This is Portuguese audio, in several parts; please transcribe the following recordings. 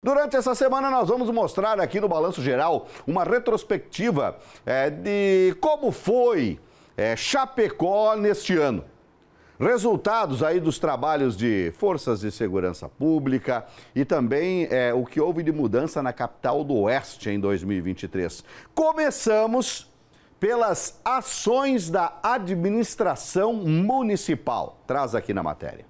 Durante essa semana, nós vamos mostrar aqui no Balanço Geral uma retrospectiva é, de como foi é, Chapecó neste ano. Resultados aí dos trabalhos de forças de segurança pública e também é, o que houve de mudança na capital do Oeste em 2023. Começamos pelas ações da administração municipal. Traz aqui na matéria.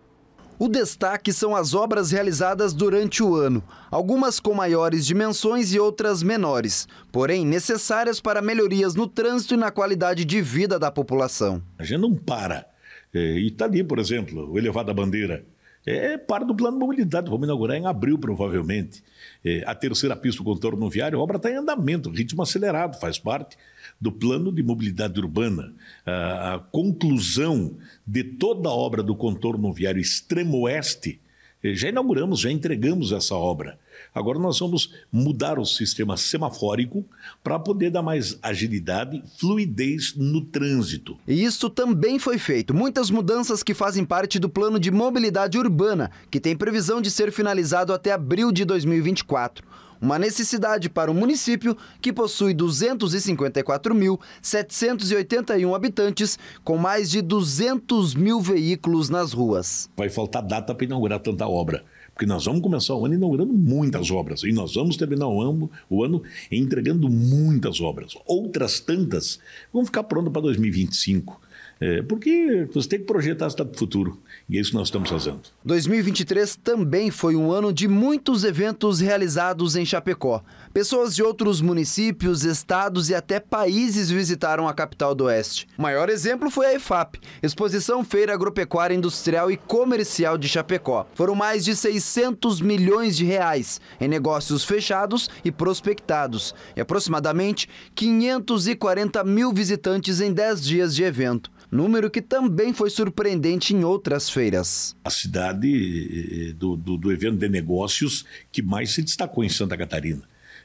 O destaque são as obras realizadas durante o ano, algumas com maiores dimensões e outras menores, porém necessárias para melhorias no trânsito e na qualidade de vida da população. A gente não para. É, e está ali, por exemplo, o elevado à bandeira, é parte do plano de mobilidade. Vamos inaugurar em abril, provavelmente. É, a terceira pista do contorno viário, a obra está em andamento, ritmo acelerado, faz parte do plano de mobilidade urbana. A, a conclusão de toda a obra do contorno viário extremo oeste eh, já inauguramos, já entregamos essa obra. Agora nós vamos mudar o sistema semafórico para poder dar mais agilidade, fluidez no trânsito. E isso também foi feito. Muitas mudanças que fazem parte do plano de mobilidade urbana, que tem previsão de ser finalizado até abril de 2024 uma necessidade para o município que possui 254.781 habitantes, com mais de 200 mil veículos nas ruas. Vai faltar data para inaugurar tanta obra porque nós vamos começar o ano inaugurando muitas obras e nós vamos terminar o ano, o ano entregando muitas obras. Outras tantas vão ficar prontas para 2025. É, porque você tem que projetar tá para o futuro. E é isso que nós estamos fazendo. 2023 também foi um ano de muitos eventos realizados em Chapecó. Pessoas de outros municípios, estados e até países visitaram a capital do Oeste. O maior exemplo foi a EFAP, Exposição Feira Agropecuária Industrial e Comercial de Chapecó. Foram mais de 600 milhões de reais em negócios fechados e prospectados, e aproximadamente 540 mil visitantes em 10 dias de evento número que também foi surpreendente em outras feiras. A cidade eh, eh, do, do, do evento de negócios que mais se destacou em Santa Catarina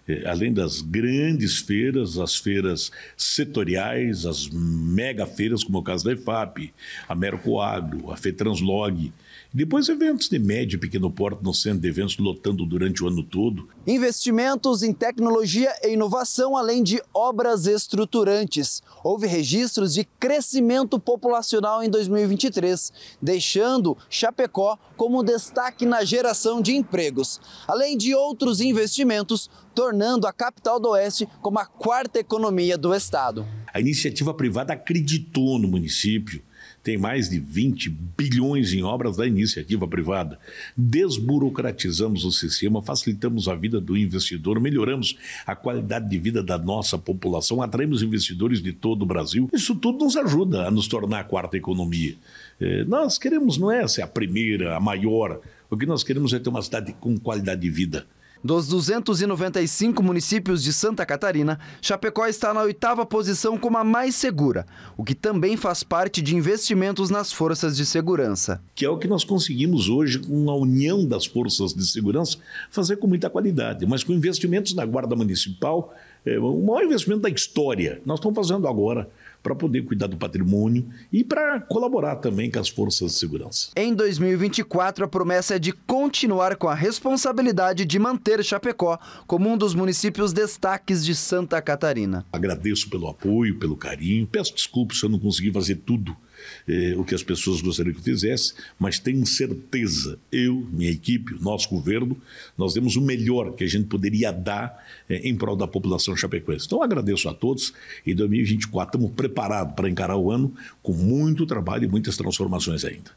eh, além das grandes feiras, as feiras setoriais, as mega feiras, como é o caso da EFAP, a Mercoagro, a FETranslog, depois eventos de médio e pequeno porte no centro de eventos lotando durante o ano todo. Investimentos em tecnologia e inovação, além de obras estruturantes. Houve registros de crescimento populacional em 2023, deixando Chapecó como destaque na geração de empregos. Além de outros investimentos, tornando tornando a capital do Oeste como a quarta economia do estado. A iniciativa privada acreditou no município. Tem mais de 20 bilhões em obras da iniciativa privada. Desburocratizamos o sistema, facilitamos a vida do investidor, melhoramos a qualidade de vida da nossa população, atraímos investidores de todo o Brasil. Isso tudo nos ajuda a nos tornar a quarta economia. É, nós queremos não é ser a primeira, a maior. O que nós queremos é ter uma cidade com qualidade de vida. Dos 295 municípios de Santa Catarina, Chapecó está na oitava posição como a mais segura, o que também faz parte de investimentos nas forças de segurança. Que é o que nós conseguimos hoje com a união das forças de segurança fazer com muita qualidade, mas com investimentos na Guarda Municipal, é, o maior investimento da história. Nós estamos fazendo agora para poder cuidar do patrimônio e para colaborar também com as forças de segurança. Em 2024, a promessa é de continuar com a responsabilidade de manter Chapecó como um dos municípios destaques de Santa Catarina. Agradeço pelo apoio, pelo carinho. Peço desculpas se eu não consegui fazer tudo eh, o que as pessoas gostariam que fizesse, mas tenho certeza, eu, minha equipe, nosso governo, nós demos o melhor que a gente poderia dar eh, em prol da população chapecoense. Então agradeço a todos e 2024 estamos preparados para encarar o ano com muito trabalho e muitas transformações ainda.